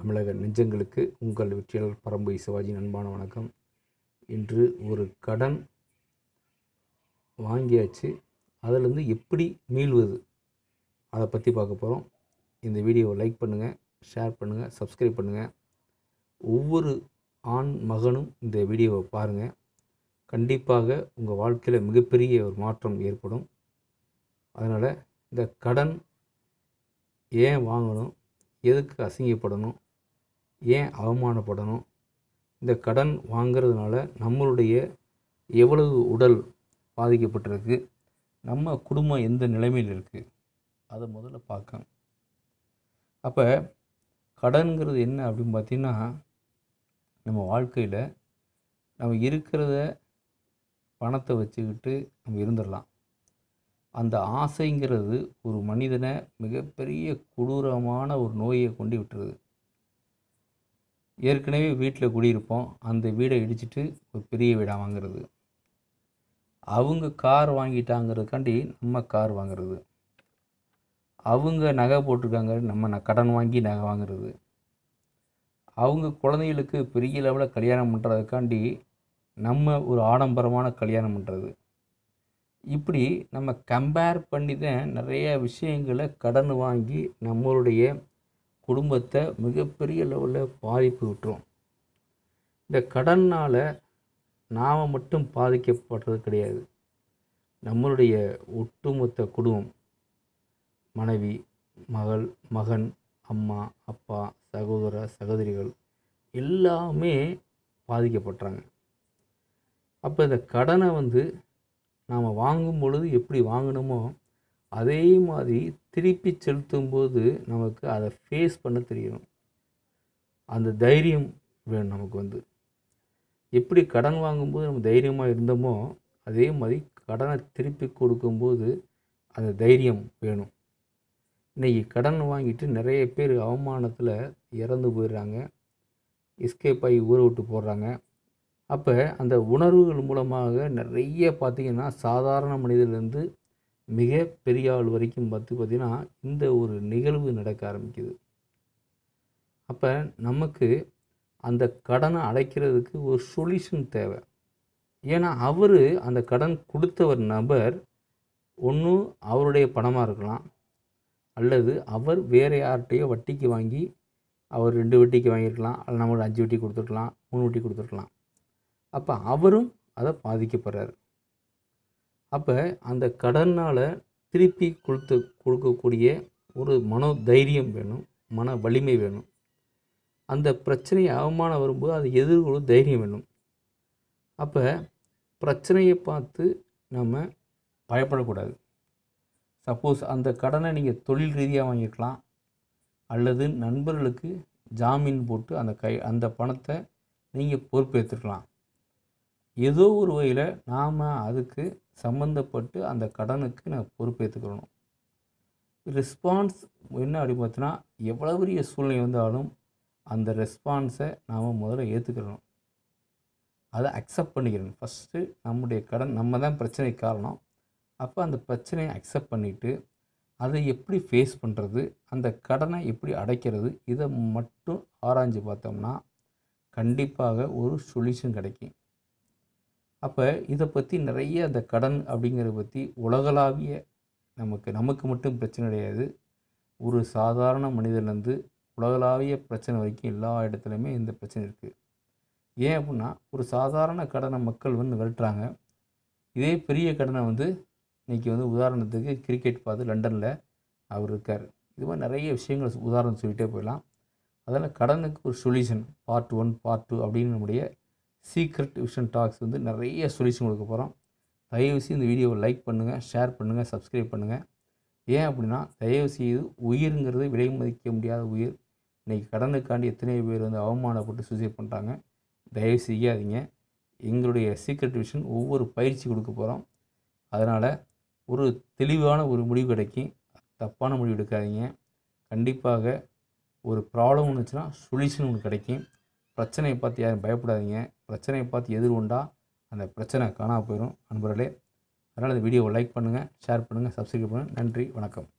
தமிழக நெஞ்சங்களுக்கு உங்கள் வெற்றியாளர் பரம்பு சிவாஜி அன்பான வணக்கம் இன்று ஒரு கடன் வாங்கியாச்சு அதிலிருந்து எப்படி மீள்வது அதை பற்றி பார்க்க போகிறோம் இந்த வீடியோவை லைக் பண்ணுங்கள் ஷேர் பண்ணுங்கள் சப்ஸ்கிரைப் பண்ணுங்கள் ஒவ்வொரு ஆண் மகனும் இந்த வீடியோவை பாருங்கள் கண்டிப்பாக உங்கள் வாழ்க்கையில் மிகப்பெரிய ஒரு மாற்றம் ஏற்படும் அதனால் இந்த கடன் ஏன் வாங்கணும் எதுக்கு அசிங்கப்படணும் ஏன் அவமானப்படணும் இந்த கடன் வாங்கிறதுனால நம்மளுடைய எவ்வளவு உடல் பாதிக்கப்பட்டிருக்கு நம்ம குடும்பம் எந்த நிலைமையில் இருக்குது அதை முதல்ல பார்க்க அப்போ கடன்கிறது என்ன அப்படின்னு பார்த்திங்கன்னா நம்ம வாழ்க்கையில் நம்ம இருக்கிறத பணத்தை வச்சுக்கிட்டு நம்ம இருந்துடலாம் அந்த ஆசைங்கிறது ஒரு மனிதனை மிகப்பெரிய கொடூரமான ஒரு நோயை கொண்டு விட்டுருது ஏற்கனவே வீட்டில் குடியிருப்போம் அந்த வீடை இடிச்சிட்டு ஒரு பெரிய வீடாக வாங்குறது அவங்க கார் வாங்கிட்டாங்கிறதுக்காண்டி நம்ம கார் வாங்குறது அவங்க நகை போட்டிருக்காங்க நம்ம கடன் வாங்கி நகை வாங்குறது அவங்க குழந்தைகளுக்கு பெரிய லெவலில் கல்யாணம் பண்ணுறதுக்காண்டி நம்ம ஒரு ஆடம்பரமான கல்யாணம் பண்ணுறது இப்படி நம்ம கம்பேர் பண்ணி தான் நிறைய விஷயங்களை கடன் வாங்கி நம்மளுடைய குடும்பத்தை மிகப்பெரிய லெவலில் பாதிப்பு விட்டுரும் இந்த கடனால் நாம் மட்டும் பாதிக்கப்படுறது கிடையாது நம்மளுடைய ஒட்டுமொத்த குடும்பம் மனைவி மகள் மகன் அம்மா அப்பா சகோதர சகோதரிகள் எல்லாமே பாதிக்கப்படுறாங்க அப்போ இந்த கடனை வந்து நாம் வாங்கும் பொழுது எப்படி வாங்கணுமோ அதே மாதிரி திருப்பி செலுத்தும் போது நமக்கு அதை ஃபேஸ் பண்ண தெரியணும் அந்த தைரியம் வேணும் நமக்கு வந்து எப்படி கடன் வாங்கும்போது நம்ம தைரியமாக இருந்தோமோ அதே மாதிரி கடனை திருப்பி கொடுக்கும்போது அந்த தைரியம் வேணும் இன்றைக்கி கடன் வாங்கிட்டு நிறைய பேர் அவமானத்தில் இறந்து போயிடுறாங்க எஸ்கேப் ஆகி ஊற விட்டு போடுறாங்க அப்போ அந்த உணர்வுகள் மூலமாக நிறைய பார்த்திங்கன்னா சாதாரண மனிதர்லேருந்து மிக பெரிய ஆள் வரைக்கும் பார்த்து பார்த்திங்கன்னா இந்த ஒரு நிகழ்வு நடக்க ஆரம்பிக்குது அப்போ நமக்கு அந்த கடனை அடைக்கிறதுக்கு ஒரு சொல்யூஷன் தேவை ஏன்னா அவர் அந்த கடன் கொடுத்தவர் நபர் ஒன்று அவருடைய பணமாக இருக்கலாம் அல்லது அவர் வேறு யார்கிட்டையோ வட்டிக்கு வாங்கி அவர் ரெண்டு வட்டிக்கு வாங்கியிருக்கலாம் அல்ல நம்மளோட அஞ்சு வட்டி கொடுத்துருக்கலாம் மூணு வட்டி கொடுத்துருக்கலாம் அப்போ அவரும் அதை பாதிக்கப்படுறாரு அப்போ அந்த கடனால் திருப்பி கொடுத்து கொடுக்கக்கூடிய ஒரு மனோ தைரியம் வேணும் மன வலிமை வேணும் அந்த பிரச்சனையை அவமானம் வரும்போது அது எதிர்கொள்ளும் தைரியம் வேணும் அப்போ பிரச்சனையை பார்த்து நம்ம பயப்படக்கூடாது சப்போஸ் அந்த கடனை நீங்கள் தொழில் ரீதியாக வாங்கிக்கலாம் அல்லது நண்பர்களுக்கு ஜாமீன் போட்டு அந்த கை அந்த பணத்தை நீங்கள் பொறுப்பேற்றுக்கலாம் ஏதோ ஒரு வகையில் நாம் அதுக்கு சம்மந்தப்பட்டு அந்த கடனுக்கு நான் பொறுப்பேற்றுக்கிறணும் ரெஸ்பான்ஸ் என்ன அப்படி பார்த்தோன்னா எவ்வளோ பெரிய சூழ்நிலை வந்தாலும் அந்த ரெஸ்பான்ஸை நாம் முதல்ல ஏற்றுக்கிறணும் அதை அக்செப்ட் பண்ணிக்கிறணும் ஃபஸ்ட்டு நம்முடைய கடன் நம்ம தான் பிரச்சனைக்கு காரணம் அப்போ அந்த பிரச்சனையை அக்செப்ட் பண்ணிவிட்டு அதை எப்படி ஃபேஸ் பண்ணுறது அந்த கடனை எப்படி அடைக்கிறது இதை மட்டும் ஆராய்ஞ்சு பார்த்தோம்னா கண்டிப்பாக ஒரு சொல்யூஷன் கிடைக்கும் அப்போ இதை பற்றி நிறைய அந்த கடன் அப்படிங்கிறத பற்றி உலகளாவிய நமக்கு நமக்கு மட்டும் பிரச்சனை கிடையாது ஒரு சாதாரண மனிதன்லேருந்து உலகளாவிய பிரச்சனை வரைக்கும் எல்லா இடத்துலையுமே இந்த பிரச்சனை இருக்குது ஏன் அப்படின்னா ஒரு சாதாரண கடனை மக்கள் வந்து விரட்டுறாங்க இதே பெரிய கடனை வந்து இன்றைக்கி வந்து உதாரணத்துக்கு கிரிக்கெட் பார்த்து லண்டனில் அவர் இருக்கார் இது மாதிரி நிறைய விஷயங்கள் உதாரணம் சொல்லிகிட்டே போயிடலாம் அதனால் கடனுக்கு ஒரு solution part one part two அப்படின்னு நம்முடைய சீக்ரெட் விஷன் டாக்ஸ் வந்து நிறைய சொல்யூஷன் கொடுக்க போகிறோம் தயவுசெய்து இந்த வீடியோவை லைக் பண்ணுங்கள் ஷேர் பண்ணுங்கள் சப்ஸ்கிரைப் பண்ணுங்கள் ஏன் அப்படின்னா தயவுசெய்து உயிருங்கிறது விலை மதிக்க முடியாத உயிர் இன்றைக்கி கடனுக்காண்டி எத்தனை பேர் வந்து அவமானப்பட்டு சூசைட் பண்ணுறாங்க தயவு செய்யாதீங்க எங்களுடைய சீக்ரெட் விஷன் ஒவ்வொரு பயிற்சி கொடுக்க போகிறோம் அதனால் ஒரு தெளிவான ஒரு முடிவு கிடைக்கும் தப்பான முடிவு எடுக்காதீங்க கண்டிப்பாக ஒரு ப்ராப்ளம் வச்சுன்னா சொல்யூஷன் ஒன்று கிடைக்கும் பிரச்சனையை பார்த்து யாரும் பயப்படாதீங்க பிரச்சனையை பார்த்து எதிர்கொண்டா அந்த பிரச்சனை காணாமல் போயிடும் நண்பர்களே அதனால் இந்த வீடியோவை லைக் பண்ணுங்கள் ஷேர் பண்ணுங்கள் சப்ஸ்கிரைப் பண்ணுங்கள் நன்றி வணக்கம்